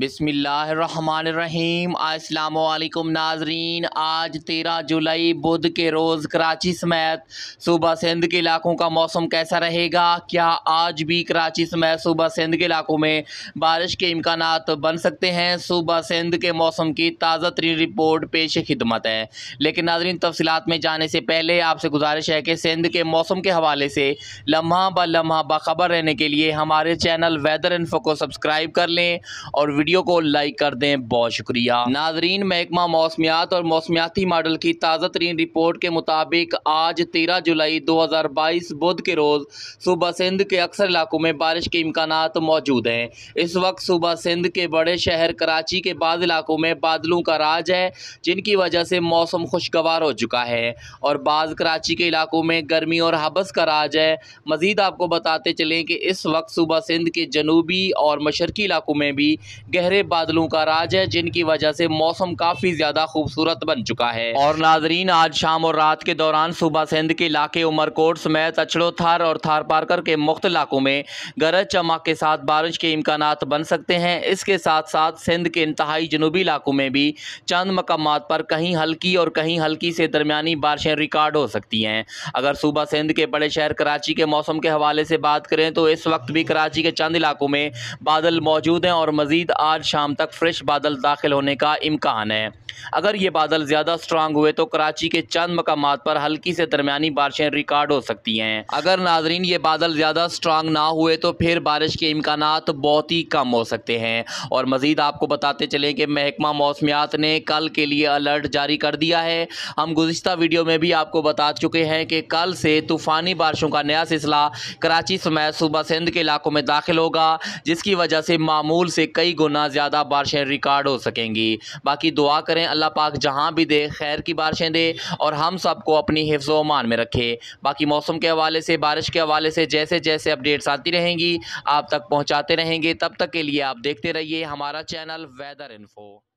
बिसमीम अस्सलाम नाजरीन आज तेरह जुलाई बुध के रोज़ कराची समेत सूबा सिंध के इलाकों का मौसम कैसा रहेगा क्या आज भी कराची समेत सुबह सिंध के इलाकों में बारिश के इम्कान बन सकते हैं सूबा सिंध के मौसम की ताज़ा तरीन रिपोर्ट पेश खिदमत है लेकिन नाजरीन तफसीत में जाने से पहले आपसे गुजारिश है कि सिंध के मौसम के हवाले से लम्हा ब लम्हा बाखबर रहने के लिए हमारे चैनल वेदर इन्फो को सब्सक्राइब कर लें और वीडियो को लाइक कर दें बहुत शुक्रिया नाजरीन महकमा मौसमियात और मौसमियाती मॉडल की ताज़ा तरीन रिपोर्ट के मुताबिक आज तेरह जुलाई दो हज़ार बाईस बुध के रोज़ सूबा सिंध के अक्सर इलाकों में बारिश के इम्कान मौजूद हैं इस वक्त सूबा सिंध के बड़े शहर कराची के बाद इलाकों में बादलों का राज है जिनकी वजह से मौसम खुशगवार हो चुका है और बाज़ कराची के इलाकों में गर्मी और हबस का राज है मज़ीद आपको बताते चलें कि इस वक्त सूबा सिंध के जनूबी और मशरकी इलाकों में भी गहरे बादलों का राज है जिनकी वजह से मौसम काफी ज्यादा खूबसूरत बन चुका है और नाजरीन आज शाम और रात के दौरान सुबह सिंध के इलाके उमरकोट समेत अचड़ो थार और थार पारकर के मुख्त इलाकों में गरज चमक के साथ बारिश के इम्कान बन सकते हैं इसके साथ साथ सिंध के इंतहाई जनूबी इलाकों में भी चंद मकाम पर कहीं हल्की और कहीं हल्की से दरमियानी बारिशें रिकॉर्ड हो सकती हैं अगर सूबा सिंध के बड़े शहर कराची के मौसम के हवाले से बात करें तो इस वक्त भी कराची के चंद इलाकों में बादल मौजूद हैं और मजीद आज शाम तक फ्रेश बादल दाखिल होने का इम्कान है अगर ये बादल ज़्यादा स्ट्रांग हुए तो कराची के चंद मकाम पर हल्की से दरमियानी बारिशें रिकॉर्ड हो सकती हैं अगर नाजरीन ये बादल ज़्यादा स्ट्रांग ना हुए तो फिर बारिश के इम्कान बहुत ही कम हो सकते हैं और मज़ीद आपको बताते चले कि महकमा मौसमियात ने कल के लिए अलर्ट जारी कर दिया है हम गुजशत वीडियो में भी आपको बता चुके हैं कि कल से तूफ़ानी बारिशों का नया सिलसिला कराची समेत सूबा सिंध के इलाकों में दाखिल होगा जिसकी वजह से मामूल से कई गुना ज़्यादा बारिशें रिकॉर्ड हो सकेंगी बाकी दुआ करें अल्लाह पाक जहाँ भी दे खैर की बारिशें दे और हम सबको अपनी हिफ्ज़ मान में रखे बाकी मौसम के हवाले से बारिश के हवाले से जैसे जैसे अपडेट्स आती रहेंगी आप तक पहुँचाते रहेंगे तब तक के लिए आप देखते रहिए हमारा चैनल वेदर इन्फो